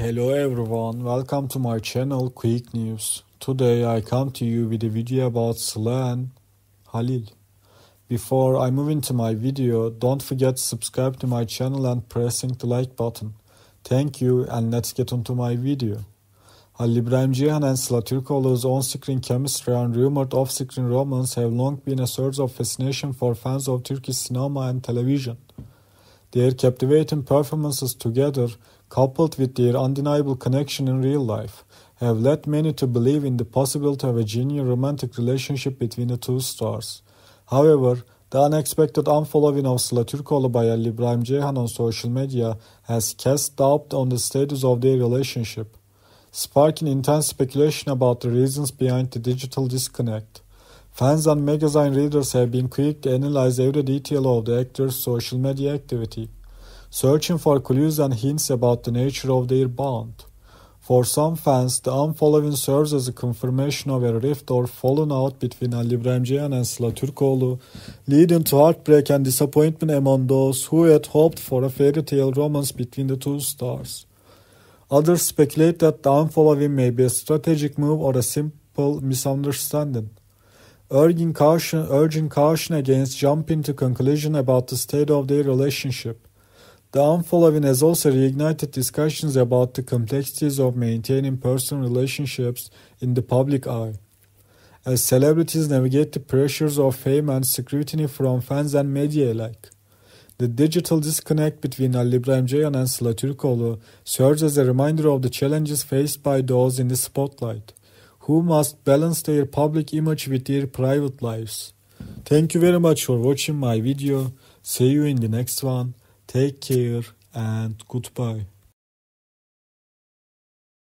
Hello everyone, welcome to my channel Quick News. Today I come to you with a video about Sla and Halil. Before I move into my video, don't forget to subscribe to my channel and pressing the like button. Thank you and let's get onto my video. Halil Ibrahim Cihan and Sıla Türkoğlu's on-screen chemistry and rumored off-screen romance have long been a source of fascination for fans of Turkish cinema and television. Their captivating performances together, coupled with their undeniable connection in real life, have led many to believe in the possibility of a genuine romantic relationship between the two stars. However, the unexpected unfollowing of Slaturkolu by Ali Ibrahim Ceyhan on social media has cast doubt on the status of their relationship, sparking intense speculation about the reasons behind the digital disconnect. Fans and magazine readers have been quick to analyze every detail of the actors' social media activity, searching for clues and hints about the nature of their bond. For some fans, the unfollowing serves as a confirmation of a rift or falling out between Ali Bremcian and Sıla Türkoğlu, leading to heartbreak and disappointment among those who had hoped for a fairy tale romance between the two stars. Others speculate that the unfollowing may be a strategic move or a simple misunderstanding urging caution, urging caution against jumping to conclusion about the state of their relationship. The unfollowing has also reignited discussions about the complexities of maintaining personal relationships in the public eye. As celebrities navigate the pressures of fame and scrutiny from fans and media alike, the digital disconnect between Ali İbrahim Ceyhan and Sıla Türkoğlu serves as a reminder of the challenges faced by those in the spotlight who must balance their public image with their private lives. Thank you very much for watching my video. See you in the next one. Take care and goodbye.